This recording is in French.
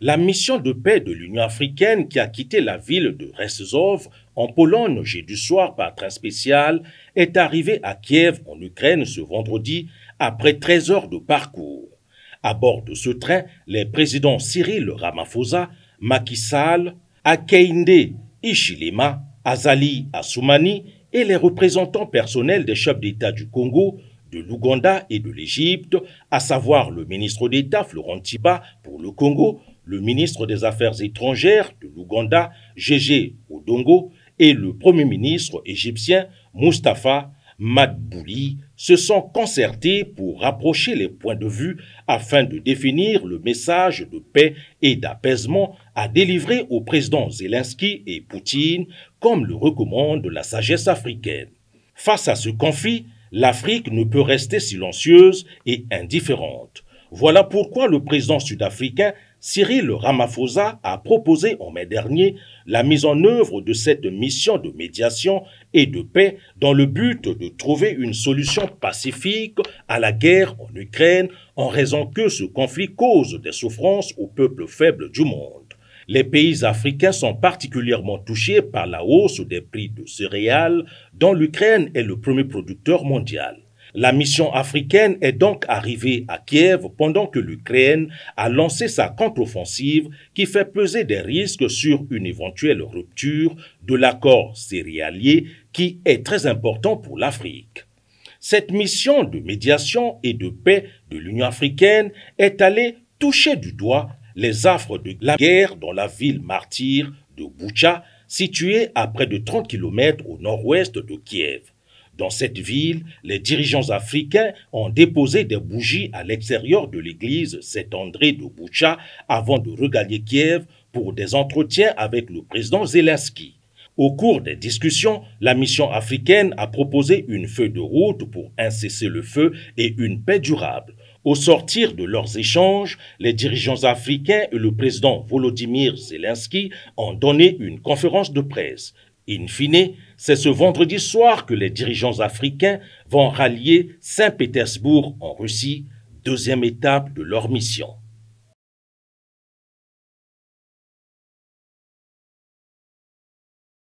La mission de paix de l'Union africaine qui a quitté la ville de Rzeszow en Pologne du soir par train spécial est arrivée à Kiev en Ukraine ce vendredi après 13 heures de parcours. À bord de ce train, les présidents Cyril Ramaphosa, Macky Sall, Akeinde Ishilema, Azali Assoumani et les représentants personnels des chefs d'État du Congo de l'Ouganda et de l'Égypte, à savoir le ministre d'État Florent Tiba pour le Congo, le ministre des Affaires étrangères de l'Ouganda, Gégé Odongo, et le Premier ministre égyptien Mustapha Madbouli se sont concertés pour rapprocher les points de vue afin de définir le message de paix et d'apaisement à délivrer aux présidents Zelensky et Poutine, comme le recommande la sagesse africaine. Face à ce conflit, l'Afrique ne peut rester silencieuse et indifférente. Voilà pourquoi le président sud-africain Cyril Ramaphosa a proposé en mai dernier la mise en œuvre de cette mission de médiation et de paix dans le but de trouver une solution pacifique à la guerre en Ukraine en raison que ce conflit cause des souffrances aux peuples faibles du monde. Les pays africains sont particulièrement touchés par la hausse des prix de céréales dont l'Ukraine est le premier producteur mondial. La mission africaine est donc arrivée à Kiev pendant que l'Ukraine a lancé sa contre-offensive qui fait peser des risques sur une éventuelle rupture de l'accord céréalier qui est très important pour l'Afrique. Cette mission de médiation et de paix de l'Union africaine est allée toucher du doigt les affres de la guerre dans la ville martyre de Boucha, située à près de 30 km au nord-ouest de Kiev. Dans cette ville, les dirigeants africains ont déposé des bougies à l'extérieur de l'église Saint-André de Boucha avant de regagner Kiev pour des entretiens avec le président Zelensky. Au cours des discussions, la mission africaine a proposé une feuille de route pour un cessez-le-feu et une paix durable. Au sortir de leurs échanges, les dirigeants africains et le président Volodymyr Zelensky ont donné une conférence de presse. In fine, c'est ce vendredi soir que les dirigeants africains vont rallier Saint-Pétersbourg en Russie, deuxième étape de leur mission.